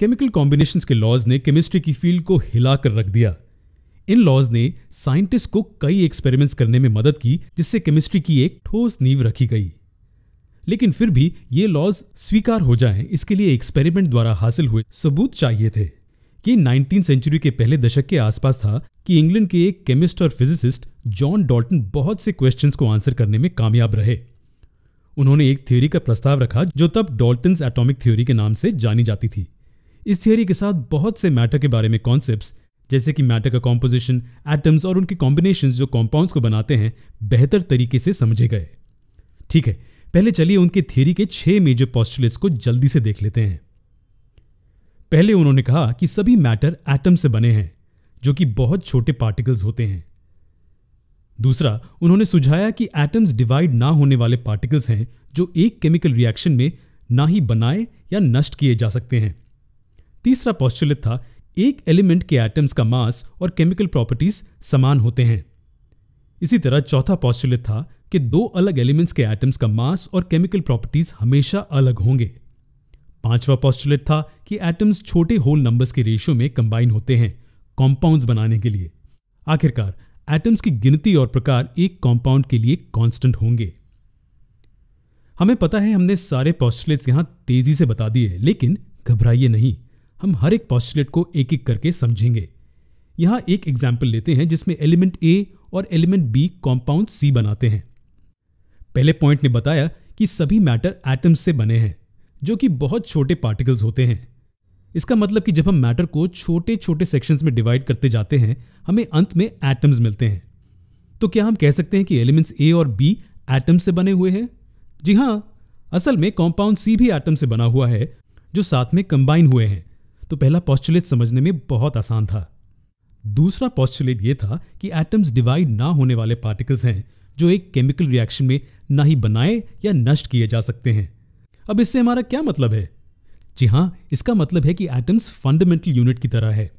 chemical combinations के laws ने chemistry की फील्ड को हिला कर रख दिया इन लॉज ने साइंटिस्ट को कई एक्सपेरिमेंट्स करने में मदद की जिससे केमिस्ट्री की एक ठोस नींव रखी गई लेकिन फिर भी ये लॉज स्वीकार हो जाएं इसके लिए एक्सपेरिमेंट द्वारा हासिल हुए सबूत चाहिए थे ये नाइनटीन सेंचुरी के पहले दशक के आसपास था कि इंग्लैंड के एक केमिस्ट और फिजिसिस्ट जॉन डॉल्टन बहुत से क्वेश्चंस को आंसर करने में कामयाब रहे उन्होंने एक थ्योरी का प्रस्ताव रखा जो तब डॉल्टन एटॉमिक थ्योरी के नाम से जानी जाती थी इस थियोरी के साथ बहुत से मैटर के बारे में कॉन्सेप्ट जैसे कि मैटर का कॉम्पोजिशन एटम्स और उनके कॉम्बिनेशन जो कॉम्पाउंड्स को बनाते हैं बेहतर तरीके से समझे गए ठीक है पहले चलिए उनके थियोरी के छह मेजर पॉस्टुलेट्स को जल्दी से देख लेते हैं पहले उन्होंने कहा कि सभी मैटर एटम से बने हैं जो कि बहुत छोटे पार्टिकल्स होते हैं दूसरा उन्होंने सुझाया कि एटम्स डिवाइड ना होने वाले पार्टिकल्स हैं जो एक केमिकल रिएक्शन में ना ही बनाए या नष्ट किए जा सकते हैं तीसरा पॉस्टुलेट था एक एलिमेंट के एटम्स का मास और केमिकल प्रॉपर्टीज समान होते हैं इसी तरह चौथा पॉस्टुलेट था कि दो अलग एलिमेंट्स के एटम्स का मास और केमिकल प्रॉपर्टीज हमेशा अलग होंगे पांचवा पॉस्टुलेट था कि एटम्स छोटे होल नंबर्स के रेशियो में कंबाइन होते हैं कॉम्पाउंड्स बनाने के लिए आखिरकार एटम्स की गिनती और प्रकार एक कॉम्पाउंड के लिए कांस्टेंट होंगे हमें पता है हमने सारे पॉस्टुलेट्स यहां तेजी से बता दिए लेकिन घबराइए नहीं हम हर एक पॉस्टुलेट को एक एक करके समझेंगे यहाँ एक एग्जाम्पल लेते हैं जिसमें एलिमेंट ए और एलिमेंट बी कॉम्पाउंड सी बनाते हैं पहले पॉइंट ने बताया कि सभी मैटर एटम्स से बने हैं जो कि बहुत छोटे पार्टिकल्स होते हैं इसका मतलब कि जब हम मैटर को छोटे छोटे सेक्शंस में डिवाइड करते जाते हैं हमें अंत में एटम्स मिलते हैं तो क्या हम कह सकते हैं कि एलिमेंट्स ए और बी एटम्स से बने हुए हैं जी हाँ असल में कॉम्पाउंड सी भी एटम से बना हुआ है जो साथ में कंबाइन हुए हैं तो पहला पॉस्टुलेट समझने में बहुत आसान था दूसरा पॉस्टुलेट ये था कि एटम्स डिवाइड ना होने वाले पार्टिकल्स हैं जो एक केमिकल रिएक्शन में ना ही बनाए या नष्ट किए जा सकते हैं अब इससे हमारा क्या मतलब है जी हाँ इसका मतलब है कि एटम्स फंडामेंटल यूनिट की तरह है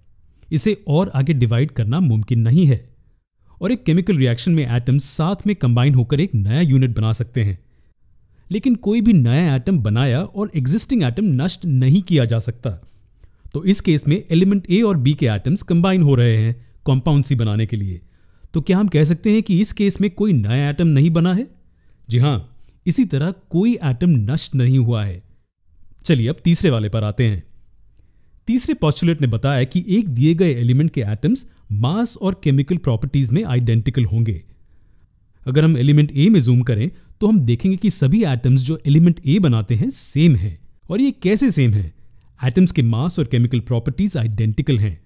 इसे और आगे डिवाइड करना मुमकिन नहीं है और एक केमिकल रिएक्शन में एटम्स साथ में कंबाइन होकर एक नया यूनिट बना सकते हैं लेकिन कोई भी नया एटम बनाया और एग्जिस्टिंग एटम नष्ट नहीं किया जा सकता तो इस केस में एलिमेंट ए और बी के एटम्स कंबाइन हो रहे हैं कॉम्पाउंड सी बनाने के लिए तो क्या हम कह सकते हैं कि इस केस में कोई नया एटम नहीं बना है जी हाँ इसी तरह कोई एटम नष्ट नहीं हुआ है चलिए अब तीसरे वाले पर आते हैं तीसरे पॉस्टुलेट ने बताया कि एक दिए गए एलिमेंट के एटम्स मास और केमिकल प्रॉपर्टीज में आइडेंटिकल होंगे अगर हम एलिमेंट ए में जूम करें तो हम देखेंगे कि सभी एटम्स जो एलिमेंट ए बनाते हैं सेम हैं और ये कैसे सेम हैं एटम्स के मास और केमिकल प्रॉपर्टीज आइडेंटिकल हैं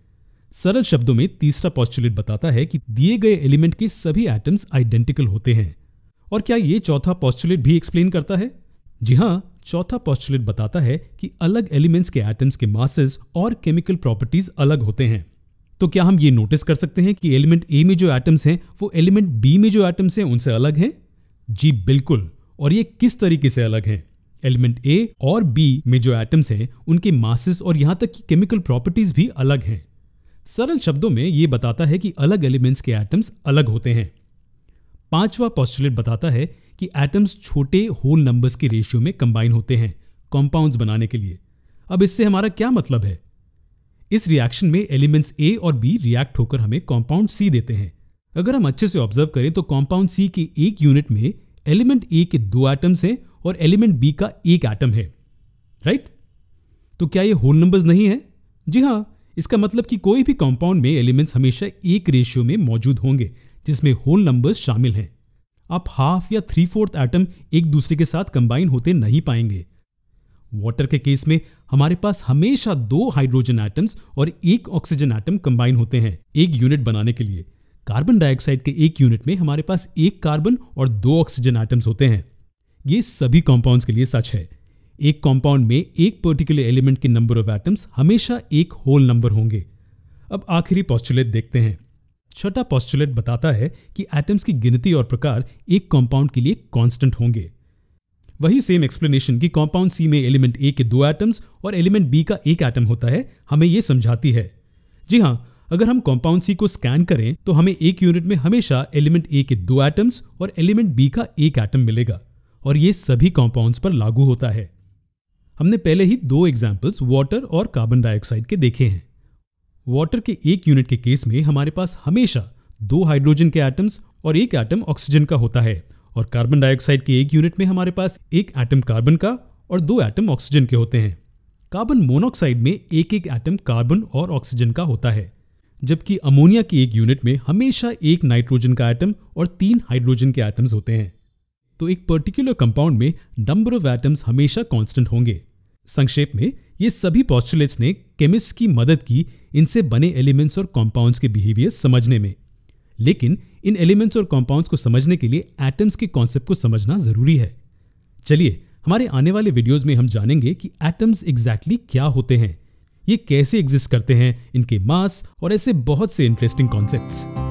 सरल शब्दों में तीसरा पॉस्टुलेट बताता है कि दिए गए एलिमेंट के सभी एटम्स आइडेंटिकल होते हैं और क्या ये चौथा पॉस्टुलेट भी एक्सप्लेन करता है जी हाँ चौथा पॉस्टुलेट बताता है कि अलग एलिमेंट्स के एटम्स के मासेस और केमिकल प्रॉपर्टीज अलग होते हैं तो क्या हम ये नोटिस कर सकते हैं कि एलिमेंट ए में जो एटम्स हैं वो एलिमेंट बी में जो एटम्स हैं उनसे अलग हैं जी बिल्कुल और ये किस तरीके से अलग हैं एलिमेंट ए और बी में जो एटम्स हैं उनके मासेस और यहाँ तक कि केमिकल प्रॉपर्टीज भी अलग हैं सरल शब्दों में ये बताता है कि अलग एलिमेंट्स के एटम्स अलग होते हैं पांचवा पॉस्टुलेट बताता है कि एटम्स छोटे होल नंबर्स के रेशियो में कंबाइन होते हैं कॉम्पाउंड बनाने के लिए अब इससे हमारा क्या मतलब है इस रिएक्शन में एलिमेंट्स ए और बी रिएक्ट होकर हमें कॉम्पाउंड सी देते हैं अगर हम अच्छे से ऑब्जर्व करें तो कॉम्पाउंड सी के एक यूनिट में एलिमेंट ए के दो एटम्स हैं और एलिमेंट बी का एक एटम है राइट तो क्या ये होल नंबर्स नहीं है जी हाँ इसका मतलब कि कोई भी कंपाउंड में एलिमेंट्स हमेशा एक रेशियो में मौजूद होंगे जिसमें होल नंबर्स शामिल हैं आप हाफ या थ्री फोर्थ एटम एक दूसरे के साथ कंबाइन होते नहीं पाएंगे वाटर के केस में हमारे पास हमेशा दो हाइड्रोजन एटम्स और एक ऑक्सीजन एटम कंबाइन होते हैं एक यूनिट बनाने के लिए कार्बन डाइऑक्साइड के एक यूनिट में हमारे पास एक कार्बन और दो ऑक्सीजन एटम्स होते हैं ये सभी कंपाउंड्स के लिए सच है एक कंपाउंड में एक पर्टिकुलर एलिमेंट के नंबर ऑफ एटम्स हमेशा एक होल नंबर होंगे अब आखिरी पॉस्टुलेट देखते हैं छठा पॉस्टुलेट बताता है कि एटम्स की गिनती और प्रकार एक कंपाउंड के लिए कांस्टेंट होंगे वही सेम एक्सप्लेनेशन कि कंपाउंड सी में एलिमेंट ए के दो एटम्स और एलिमेंट बी का एक एटम होता है हमें यह समझाती है जी हाँ अगर हम कंपाउंड सी को स्कैन करें तो हमें एक यूनिट में हमेशा एलिमेंट ए के दो एटम्स और एलिमेंट बी का एक एटम मिलेगा और ये सभी कंपाउंड्स पर लागू होता है हमने पहले ही दो एग्जाम्पल्स वाटर और कार्बन डाइऑक्साइड के देखे हैं वाटर के एक यूनिट के केस में हमारे पास हमेशा दो हाइड्रोजन के एटम्स और एक एटम ऑक्सीजन का होता है और कार्बन डाइऑक्साइड के एक यूनिट में हमारे पास एक एटम कार्बन का और दो एटम ऑक्सीजन के होते हैं कार्बन मोनोऑक्साइड में एक एक एटम कार्बन और ऑक्सीजन का होता है जबकि अमोनिया की एक यूनिट में हमेशा एक नाइट्रोजन का एटम और तीन हाइड्रोजन के एटम्स होते हैं तो एक पर्टिकुलर कंपाउंड में नंबर ऑफ एटम्स हमेशा कांस्टेंट होंगे संक्षेप में ये सभी पॉस्टुलेट्स ने केमिस्ट की मदद की इनसे बने एलिमेंट्स और कंपाउंड्स के बिहेवियर समझने में लेकिन इन एलिमेंट्स और कंपाउंड्स को समझने के लिए एटम्स के कॉन्सेप्ट को समझना जरूरी है चलिए हमारे आने वाले वीडियोस में हम जानेंगे कि एटम्स एग्जैक्टली exactly क्या होते हैं ये कैसे एग्जिस्ट करते हैं इनके मास और ऐसे बहुत से इंटरेस्टिंग कॉन्सेप्ट्स